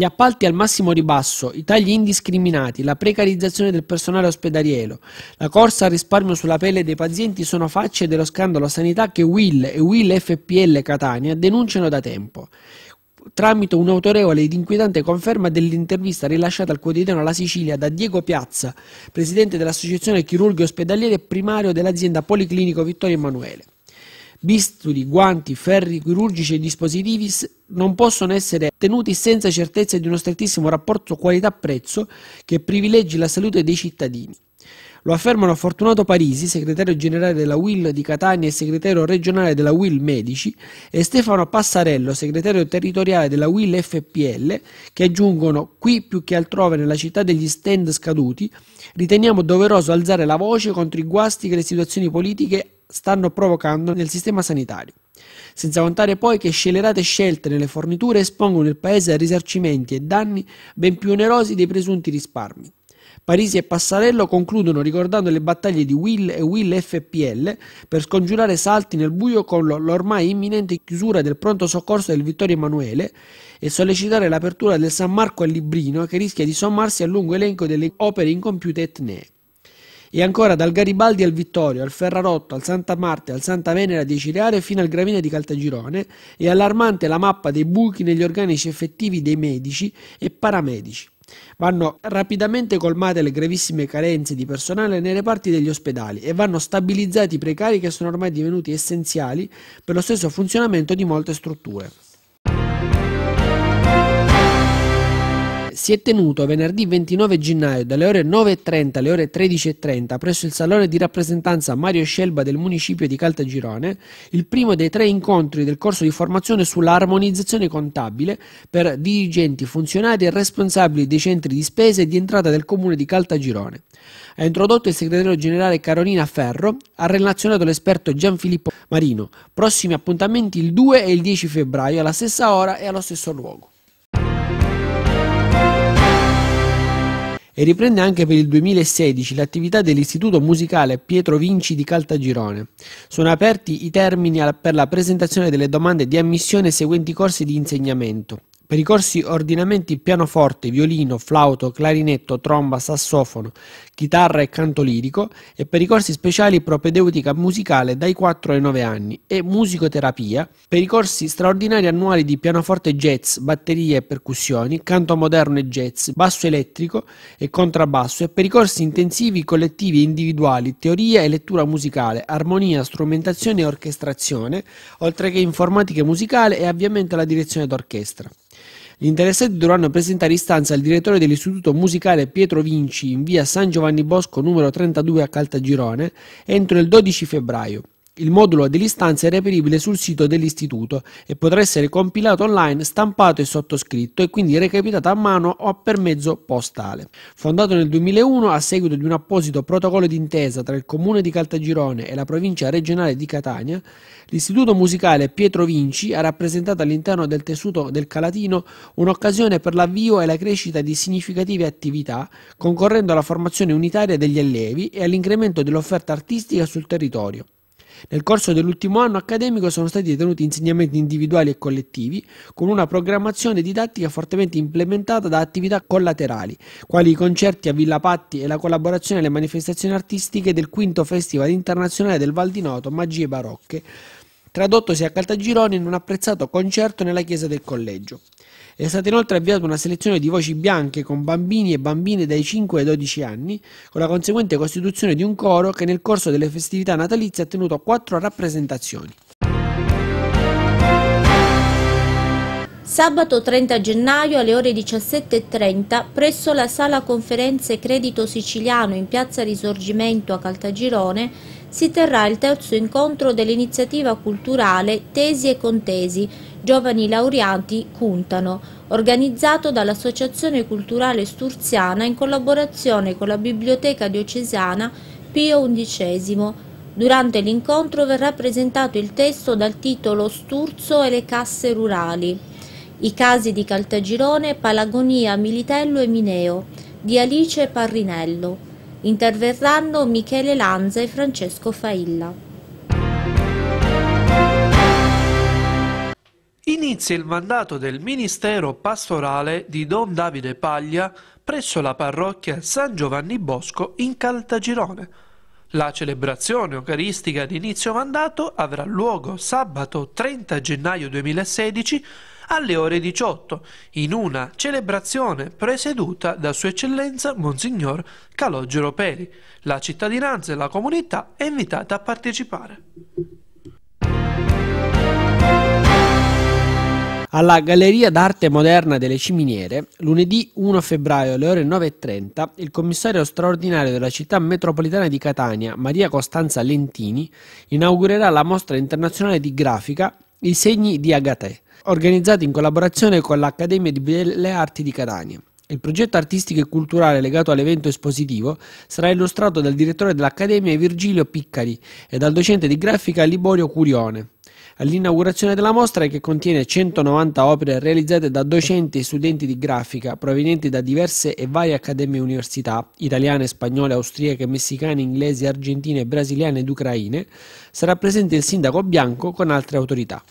Gli appalti al massimo ribasso, i tagli indiscriminati, la precarizzazione del personale ospedaliero, la corsa al risparmio sulla pelle dei pazienti sono facce dello scandalo sanità che Will e Will FPL Catania denunciano da tempo tramite un'autorevole ed inquietante conferma dell'intervista rilasciata al quotidiano La Sicilia da Diego Piazza, presidente dell'Associazione Chirurghi Ospedalieri e primario dell'azienda Policlinico Vittorio Emanuele bisturi, guanti, ferri chirurgici e dispositivi non possono essere tenuti senza certezza di uno strettissimo rapporto qualità-prezzo che privilegi la salute dei cittadini. Lo affermano Fortunato Parisi, segretario generale della WIL di Catania e segretario regionale della WIL Medici, e Stefano Passarello, segretario territoriale della WIL FPL, che aggiungono qui più che altrove nella città degli stand scaduti, riteniamo doveroso alzare la voce contro i guasti che le situazioni politiche stanno provocando nel sistema sanitario. Senza contare poi che scellerate scelte nelle forniture espongono il paese a risarcimenti e danni ben più onerosi dei presunti risparmi. Parisi e Passarello concludono ricordando le battaglie di Will e Will FPL per scongiurare salti nel buio con l'ormai imminente chiusura del pronto soccorso del Vittorio Emanuele e sollecitare l'apertura del San Marco al Librino che rischia di sommarsi al lungo elenco delle opere incompiute etnee. E ancora dal Garibaldi al Vittorio, al Ferrarotto, al Santa Marte, al Santa Venera di Ciriare fino al Gravina di Caltagirone è allarmante la mappa dei buchi negli organici effettivi dei medici e paramedici. Vanno rapidamente colmate le gravissime carenze di personale nei reparti degli ospedali e vanno stabilizzati i precari che sono ormai divenuti essenziali per lo stesso funzionamento di molte strutture. si è tenuto venerdì 29 gennaio dalle ore 9.30 alle ore 13.30 presso il Salone di rappresentanza Mario Scelba del municipio di Caltagirone il primo dei tre incontri del corso di formazione sull'armonizzazione contabile per dirigenti, funzionari e responsabili dei centri di spesa e di entrata del comune di Caltagirone. Ha introdotto il segretario generale Carolina Ferro, ha relazionato l'esperto Gianfilippo Marino. Prossimi appuntamenti il 2 e il 10 febbraio alla stessa ora e allo stesso luogo. e riprende anche per il 2016 l'attività dell'Istituto Musicale Pietro Vinci di Caltagirone. Sono aperti i termini per la presentazione delle domande di ammissione ai seguenti corsi di insegnamento. Per i corsi ordinamenti pianoforte, violino, flauto, clarinetto, tromba, sassofono, chitarra e canto lirico e per i corsi speciali propedeutica musicale dai 4 ai 9 anni e musicoterapia, per i corsi straordinari annuali di pianoforte jazz, batterie e percussioni, canto moderno e jazz, basso elettrico e contrabbasso e per i corsi intensivi collettivi e individuali, teoria e lettura musicale, armonia, strumentazione e orchestrazione, oltre che informatica musicale e avviamento alla direzione d'orchestra. Gli interessati dovranno presentare istanza al direttore dell'Istituto Musicale Pietro Vinci in via San Giovanni Bosco numero 32 a Caltagirone entro il 12 febbraio. Il modulo di istanza è reperibile sul sito dell'istituto e potrà essere compilato online, stampato e sottoscritto e quindi recapitato a mano o per mezzo postale. Fondato nel 2001 a seguito di un apposito protocollo d'intesa tra il comune di Caltagirone e la provincia regionale di Catania, l'istituto musicale Pietro Vinci ha rappresentato all'interno del tessuto del Calatino un'occasione per l'avvio e la crescita di significative attività, concorrendo alla formazione unitaria degli allievi e all'incremento dell'offerta artistica sul territorio. Nel corso dell'ultimo anno accademico sono stati tenuti insegnamenti individuali e collettivi con una programmazione didattica fortemente implementata da attività collaterali, quali i concerti a Villa Patti e la collaborazione alle manifestazioni artistiche del quinto Festival Internazionale del Val di Noto Magie Barocche, tradottosi a Caltagirone in un apprezzato concerto nella chiesa del collegio. È stata inoltre avviata una selezione di voci bianche con bambini e bambine dai 5 ai 12 anni, con la conseguente costituzione di un coro che nel corso delle festività natalizie ha tenuto quattro rappresentazioni. Sabato 30 gennaio alle ore 17.30 presso la sala conferenze Credito Siciliano in piazza Risorgimento a Caltagirone si terrà il terzo incontro dell'iniziativa culturale Tesi e Contesi Giovani laureati Cuntano, organizzato dall'Associazione Culturale Sturziana in collaborazione con la Biblioteca Diocesana Pio XI. Durante l'incontro verrà presentato il testo dal titolo Sturzo e le casse rurali. I casi di Caltagirone, Palagonia, Militello e Mineo, di Alice Parrinello. Interverranno Michele Lanza e Francesco Failla. inizia il mandato del Ministero pastorale di Don Davide Paglia presso la parrocchia San Giovanni Bosco in Caltagirone. La celebrazione eucaristica di inizio mandato avrà luogo sabato 30 gennaio 2016 alle ore 18 in una celebrazione presieduta da Sua Eccellenza Monsignor Calogero Peli. La cittadinanza e la comunità è invitata a partecipare. Alla Galleria d'Arte Moderna delle Ciminiere, lunedì 1 febbraio alle ore 9.30, il commissario straordinario della città metropolitana di Catania, Maria Costanza Lentini, inaugurerà la mostra internazionale di grafica I segni di Agatè, organizzata in collaborazione con l'Accademia di Belle Arti di Catania. Il progetto artistico e culturale legato all'evento espositivo sarà illustrato dal direttore dell'Accademia Virgilio Piccari e dal docente di grafica Liborio Curione all'inaugurazione della mostra che contiene 190 opere realizzate da docenti e studenti di grafica provenienti da diverse e varie accademie e università, italiane, spagnole, austriache, messicane, inglesi, argentine, brasiliane ed ucraine, sarà presente il sindaco Bianco con altre autorità.